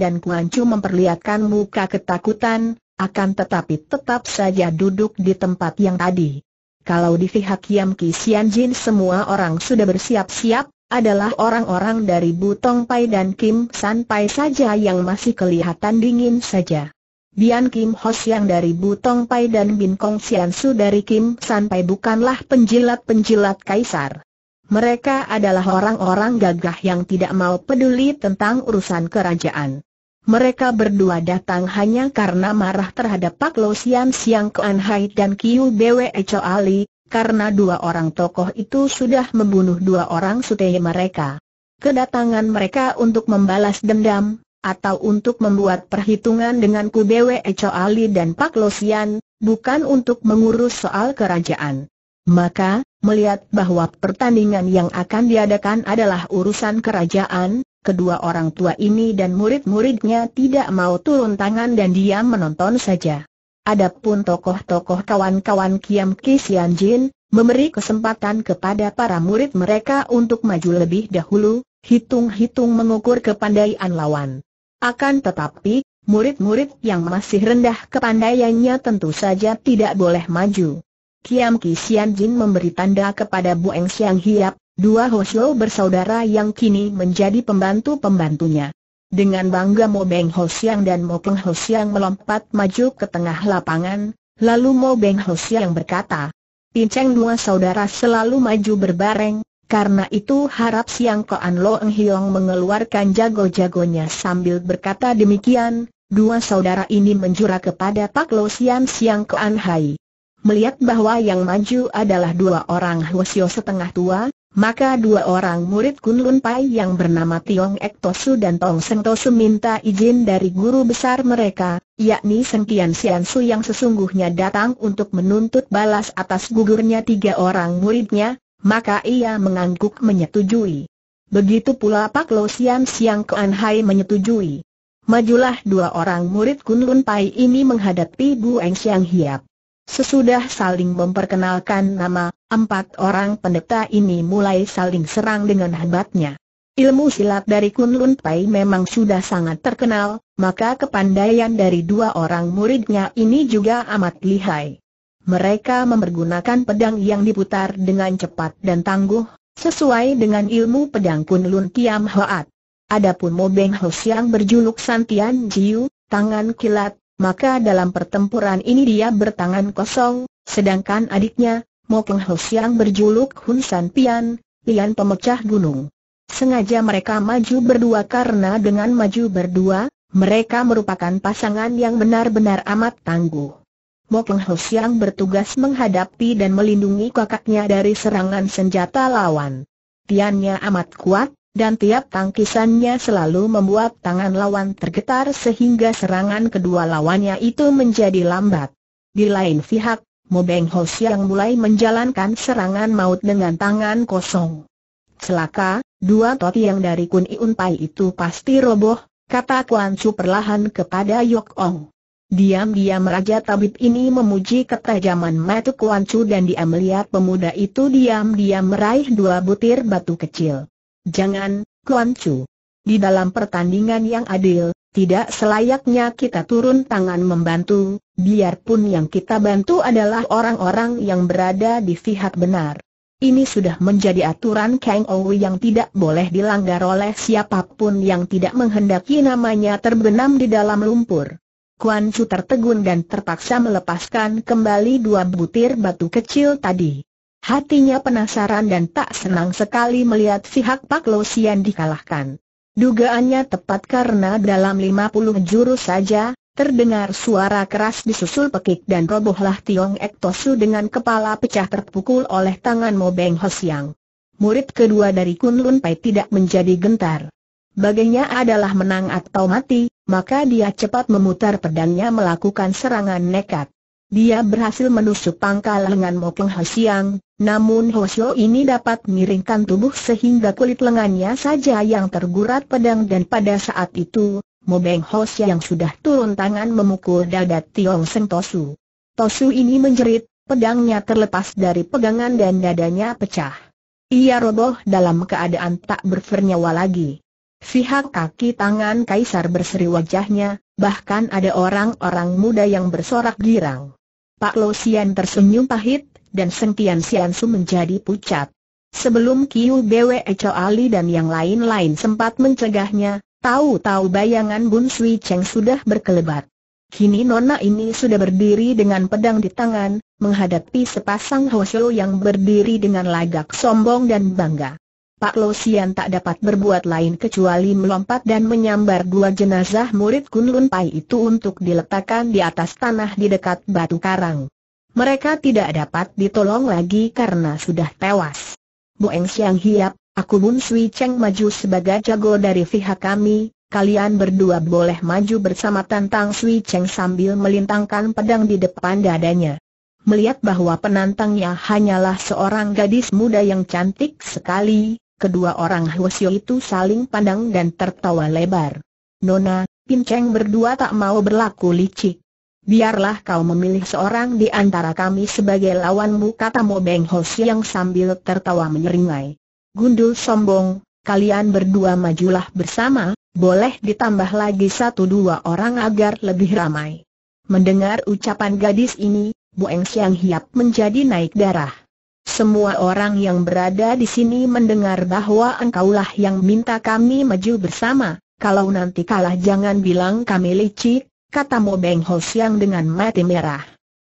dan Kuan Chu memperlihatkan muka ketakutan, akan tetapi tetap saja duduk di tempat yang tadi. Kalau di pihak Yam Ki Sian Jin semua orang sudah bersiap-siap, adalah orang-orang dari Butong Pai dan Kim San Pai saja yang masih kelihatan dingin saja. Bian Kim Hos yang dari Butong Pai dan Bin Kong Sian Su dari Kim San Pai bukanlah penjilat-penjilat kaisar. Mereka adalah orang-orang gagah yang tidak mau peduli tentang urusan kerajaan. Mereka berdua datang hanya karena marah terhadap Pak Lo Sian Siang Kuan Hai dan Kiu Bwe Cho Ali, karena dua orang tokoh itu sudah membunuh dua orang sutei mereka. Kedatangan mereka untuk membalas dendam, atau untuk membuat perhitungan dengan Kubewe Echo Ali dan Pak Losian, bukan untuk mengurus soal kerajaan. Maka, melihat bahwa pertandingan yang akan diadakan adalah urusan kerajaan, kedua orang tua ini dan murid-muridnya tidak mau turun tangan dan diam menonton saja. Adapun tokoh-tokoh kawan-kawan Kiam Kisian Jin, memberi kesempatan kepada para murid mereka untuk maju lebih dahulu, hitung-hitung mengukur kepandaian lawan. Akan tetapi, murid-murid yang masih rendah kepandaiannya tentu saja tidak boleh maju. Kiam Kisian Jin memberi tanda kepada Bu Eng Siang Hiap, dua hoslo bersaudara yang kini menjadi pembantu-pembantunya. Dengan bangga Mo Beng Ho Siang dan Mo Peng Ho Siang melompat maju ke tengah lapangan, lalu Mo Beng Ho Siang berkata, "Pincang dua saudara selalu maju berbareng, karena itu harap Siang An Lo Eng Hiong mengeluarkan jago-jagonya sambil berkata demikian, dua saudara ini menjura kepada Pak Lo Sian Siang An Hai. Melihat bahwa yang maju adalah dua orang Hwasyo setengah tua, maka dua orang murid Kun Pai yang bernama Tiong Ek Tosu dan Tong Seng Tosu minta izin dari guru besar mereka, yakni Sengkian Sian Su yang sesungguhnya datang untuk menuntut balas atas gugurnya tiga orang muridnya, maka ia mengangguk menyetujui. Begitu pula Pak Lo Sian Siang Kuan Hai menyetujui. Majulah dua orang murid Kun Pai ini menghadapi Bu Eng Siang Hiap. Sesudah saling memperkenalkan nama, empat orang pendeta ini mulai saling serang dengan hebatnya. Ilmu silat dari Kunlun Pai memang sudah sangat terkenal, maka kepandaian dari dua orang muridnya ini juga amat lihai. Mereka mempergunakan pedang yang diputar dengan cepat dan tangguh, sesuai dengan ilmu pedang Kunlun Kiam Hoat. Adapun Mo Beng Hos yang berjuluk Santian Jiu, tangan kilat, maka dalam pertempuran ini dia bertangan kosong, sedangkan adiknya, Mokeng Ho Siang berjuluk Hun San Pian, Pian Pemecah Gunung. Sengaja mereka maju berdua karena dengan maju berdua, mereka merupakan pasangan yang benar-benar amat tangguh. Mokeng Ho Siang bertugas menghadapi dan melindungi kakaknya dari serangan senjata lawan. Piannya amat kuat, dan tiap tangkisannya selalu membuat tangan lawan tergetar sehingga serangan kedua lawannya itu menjadi lambat. Di lain pihak, Mo Beng Ho Siang mulai menjalankan serangan maut dengan tangan kosong. Celaka, dua toti yang dari Kun Iun Pai itu pasti roboh, kata Kuan Chu perlahan kepada Yok Ong. Diam-diam Raja Tabib ini memuji ketajaman mata Kuan Chu dan dia melihat pemuda itu diam-diam meraih dua butir batu kecil. Jangan, Kuan Chu. Di dalam pertandingan yang adil, tidak selayaknya kita turun tangan membantu, biarpun yang kita bantu adalah orang-orang yang berada di pihak benar. Ini sudah menjadi aturan Kang Ou yang tidak boleh dilanggar oleh siapapun yang tidak menghendaki namanya terbenam di dalam lumpur. Kuan Chu tertegun dan terpaksa melepaskan kembali dua butir batu kecil tadi. Hatinya penasaran dan tak senang sekali melihat pihak Pak Lo dikalahkan. Dugaannya tepat karena dalam 50 jurus saja, terdengar suara keras disusul pekik dan robohlah Tiong Ek Tosu dengan kepala pecah terpukul oleh tangan Mo Beng Hosiang. Murid kedua dari Kunlun Pai tidak menjadi gentar. Baginya adalah menang atau mati, maka dia cepat memutar pedangnya melakukan serangan nekat. Dia berhasil menusuk pangkal lengan Mokeng Ho Siang, namun Hosio ini dapat miringkan tubuh sehingga kulit lengannya saja yang tergurat pedang dan pada saat itu, Mo Beng Ho Siang sudah turun tangan memukul dada Tiong Seng Tosu. Tosu ini menjerit, pedangnya terlepas dari pegangan dan dadanya pecah. Ia roboh dalam keadaan tak bernyawa lagi. Pihak kaki tangan kaisar berseri wajahnya, bahkan ada orang-orang muda yang bersorak girang. Pak Lo Sian tersenyum pahit, dan Sentian Su menjadi pucat. Sebelum Kiu Bwe Echo Ali dan yang lain-lain sempat mencegahnya, tahu-tahu bayangan Bun Sui Cheng sudah berkelebat. Kini nona ini sudah berdiri dengan pedang di tangan, menghadapi sepasang Hosyo yang berdiri dengan lagak sombong dan bangga. Pak Losian tak dapat berbuat lain kecuali melompat dan menyambar dua jenazah murid Kunlun Pai itu untuk diletakkan di atas tanah di dekat batu karang. Mereka tidak dapat ditolong lagi karena sudah tewas. Eng Siang Hiap, aku Bun Sui Cheng maju sebagai jago dari pihak kami, kalian berdua boleh maju bersama tantang Sui Cheng sambil melintangkan pedang di depan dadanya. Melihat bahwa penantangnya hanyalah seorang gadis muda yang cantik sekali, Kedua orang Huosio itu saling pandang dan tertawa lebar. Nona, Pinceng berdua tak mau berlaku licik. Biarlah kau memilih seorang di antara kami sebagai lawanmu kata Mo Beng Hoshi yang sambil tertawa menyeringai. Gundul sombong, kalian berdua majulah bersama, boleh ditambah lagi satu dua orang agar lebih ramai. Mendengar ucapan gadis ini, Eng Siang Hiap menjadi naik darah. Semua orang yang berada di sini mendengar bahwa engkaulah yang minta kami maju bersama, kalau nanti kalah jangan bilang kami licik, kata Mo Beng Ho Siang dengan mati merah.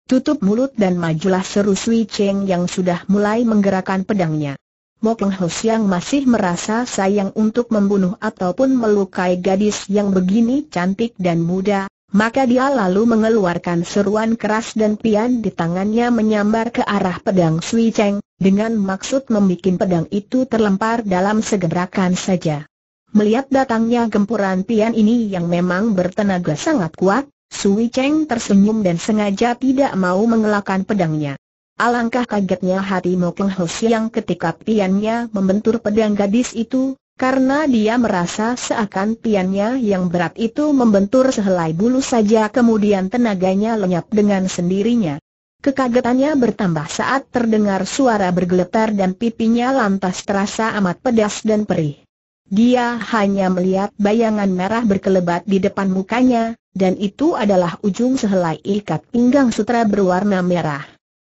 Tutup mulut dan majulah seru Sui Cheng yang sudah mulai menggerakkan pedangnya. Mo Beng Ho Siang masih merasa sayang untuk membunuh ataupun melukai gadis yang begini cantik dan muda, maka dia lalu mengeluarkan seruan keras dan pian di tangannya menyambar ke arah pedang Sui Cheng, dengan maksud membuat pedang itu terlempar dalam segerakan saja. Melihat datangnya gempuran pian ini yang memang bertenaga sangat kuat, Sui Cheng tersenyum dan sengaja tidak mau mengelakkan pedangnya. Alangkah kagetnya hati Mo Keng yang ketika piannya membentur pedang gadis itu, karena dia merasa seakan piannya yang berat itu membentur sehelai bulu saja kemudian tenaganya lenyap dengan sendirinya. Kekagetannya bertambah saat terdengar suara bergeletar dan pipinya lantas terasa amat pedas dan perih. Dia hanya melihat bayangan merah berkelebat di depan mukanya, dan itu adalah ujung sehelai ikat pinggang sutra berwarna merah.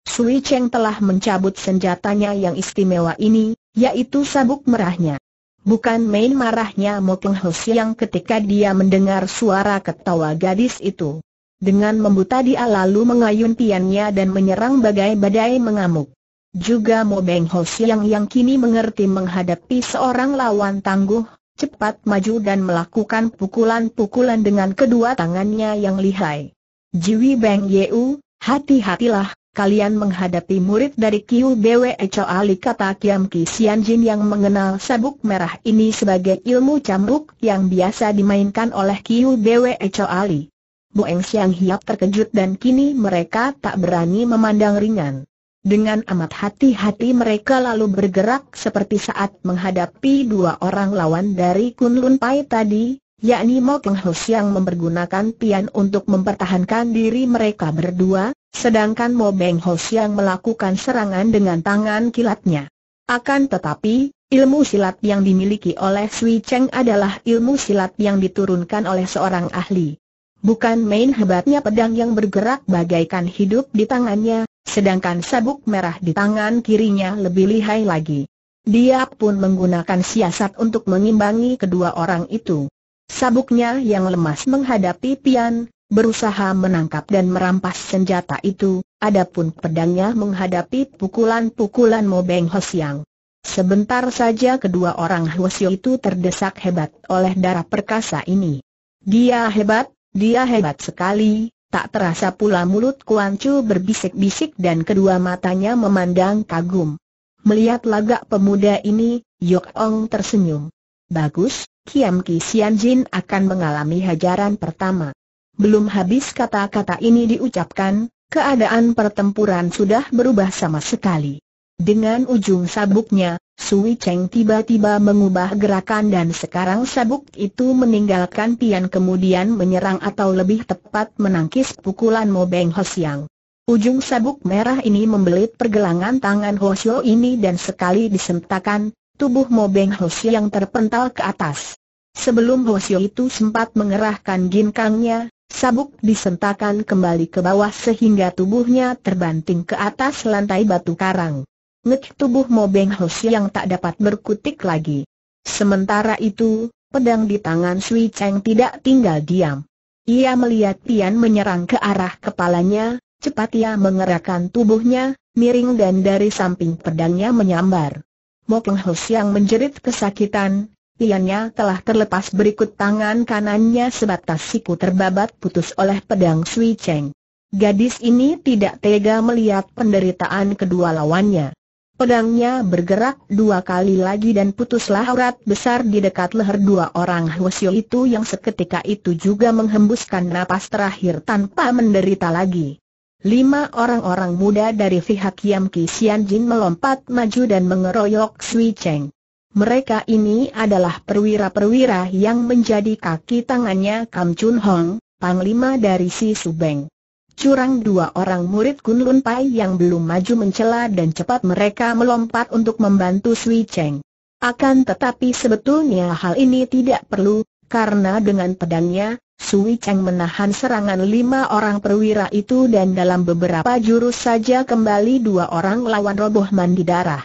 Sui Cheng telah mencabut senjatanya yang istimewa ini, yaitu sabuk merahnya. Bukan main marahnya Mokeng Ho Siang ketika dia mendengar suara ketawa gadis itu. Dengan membuta dia lalu mengayun piannya dan menyerang bagai badai mengamuk. Juga Mo Beng Ho Siang yang kini mengerti menghadapi seorang lawan tangguh, cepat maju dan melakukan pukulan-pukulan dengan kedua tangannya yang lihai. Jiwi Beng Yeu, hati-hatilah, kalian menghadapi murid dari Kiu Bwe Choali kata Kiam Ki Sian Jin yang mengenal sabuk merah ini sebagai ilmu cambuk yang biasa dimainkan oleh Kiu Bwe Choali. Eng Siang Hiap terkejut dan kini mereka tak berani memandang ringan. Dengan amat hati-hati mereka lalu bergerak seperti saat menghadapi dua orang lawan dari Kunlun Pai tadi, yakni Mo Keng Ho yang mempergunakan pian untuk mempertahankan diri mereka berdua, sedangkan Mo Beng Ho yang melakukan serangan dengan tangan kilatnya. Akan tetapi, ilmu silat yang dimiliki oleh Sui Cheng adalah ilmu silat yang diturunkan oleh seorang ahli. Bukan main hebatnya pedang yang bergerak bagaikan hidup di tangannya, sedangkan sabuk merah di tangan kirinya lebih lihai lagi. Dia pun menggunakan siasat untuk mengimbangi kedua orang itu. Sabuknya yang lemas menghadapi Pian, berusaha menangkap dan merampas senjata itu, adapun pedangnya menghadapi pukulan-pukulan Mo Mobeng Hosiang. Sebentar saja kedua orang Hwasyo itu terdesak hebat oleh darah perkasa ini. Dia hebat, dia hebat sekali, tak terasa pula mulut Kuan Chu berbisik-bisik dan kedua matanya memandang kagum. Melihat lagak pemuda ini, Yok Ong tersenyum. Bagus, Kiam Ki Jin akan mengalami hajaran pertama. Belum habis kata-kata ini diucapkan, keadaan pertempuran sudah berubah sama sekali. Dengan ujung sabuknya, Sui Cheng tiba-tiba mengubah gerakan dan sekarang sabuk itu meninggalkan Tian kemudian menyerang atau lebih tepat menangkis pukulan Mo Beng Ho Siang. Ujung sabuk merah ini membelit pergelangan tangan Ho ini dan sekali disentakan, tubuh Mo Beng Siu yang terpental ke atas. Sebelum Siu itu sempat mengerahkan ginkangnya, sabuk disentakan kembali ke bawah sehingga tubuhnya terbanting ke atas lantai batu karang. Ngek tubuh Mo Beng Siu yang tak dapat berkutik lagi. Sementara itu, pedang di tangan Sui Cheng tidak tinggal diam. Ia melihat Tian menyerang ke arah kepalanya, cepat ia mengerahkan tubuhnya, miring dan dari samping pedangnya menyambar. Mo Peng Ho menjerit kesakitan, tiannya telah terlepas berikut tangan kanannya sebatas siku terbabat putus oleh pedang Sui Cheng. Gadis ini tidak tega melihat penderitaan kedua lawannya. Pedangnya bergerak dua kali lagi dan putuslah urat besar di dekat leher dua orang Hwasyo itu yang seketika itu juga menghembuskan napas terakhir tanpa menderita lagi. Lima orang-orang muda dari pihak Yam Ki Jin melompat maju dan mengeroyok Sui Cheng. Mereka ini adalah perwira-perwira yang menjadi kaki tangannya Kam Chun Hong, panglima dari si Subeng. Curang dua orang murid Kun Lun Pai yang belum maju mencela dan cepat mereka melompat untuk membantu Sui Cheng. Akan tetapi sebetulnya hal ini tidak perlu, karena dengan pedangnya, Sui Cheng menahan serangan lima orang perwira itu dan dalam beberapa jurus saja kembali dua orang lawan roboh mandi darah.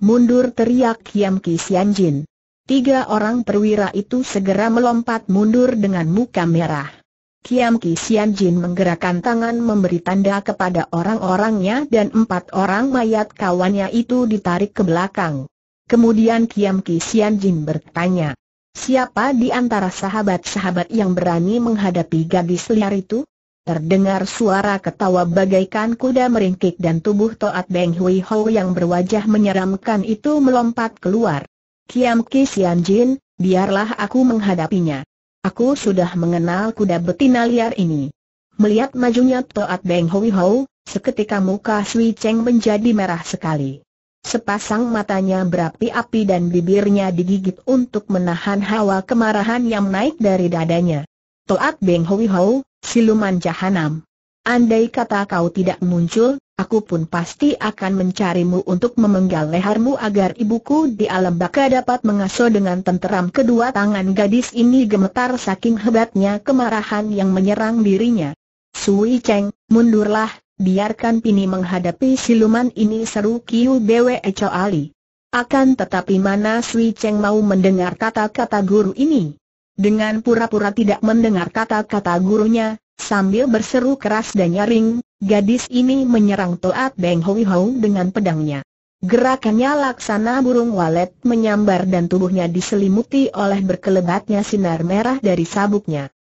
Mundur teriak Yam Ki Sian Jin. Tiga orang perwira itu segera melompat mundur dengan muka merah. Kiam Ki Sian Jin menggerakkan tangan memberi tanda kepada orang-orangnya dan empat orang mayat kawannya itu ditarik ke belakang. Kemudian Kiam Ki Sian Jin bertanya, Siapa di antara sahabat-sahabat yang berani menghadapi gadis liar itu? Terdengar suara ketawa bagaikan kuda meringkik dan tubuh Toat Beng Hui Ho yang berwajah menyeramkan itu melompat keluar. Kiam Ki Sian Jin, biarlah aku menghadapinya. Aku sudah mengenal kuda betina liar ini. Melihat majunya Toat Beng Hui Ho, seketika muka Sui Cheng menjadi merah sekali. Sepasang matanya berapi-api dan bibirnya digigit untuk menahan hawa kemarahan yang naik dari dadanya. Toat Beng Hui Ho, siluman jahanam. Andai kata kau tidak muncul, aku pun pasti akan mencarimu untuk memenggal lehermu agar ibuku di alam baka dapat mengasuh dengan tenteram kedua tangan gadis ini gemetar saking hebatnya kemarahan yang menyerang dirinya. Sui Cheng, mundurlah, biarkan Pini menghadapi siluman ini seru Kiu Bwe Ali. Akan tetapi mana Sui Cheng mau mendengar kata-kata guru ini? Dengan pura-pura tidak mendengar kata-kata gurunya, sambil berseru keras dan nyaring, gadis ini menyerang Toat Beng Hoi Hou dengan pedangnya. Gerakannya laksana burung walet menyambar dan tubuhnya diselimuti oleh berkelebatnya sinar merah dari sabuknya.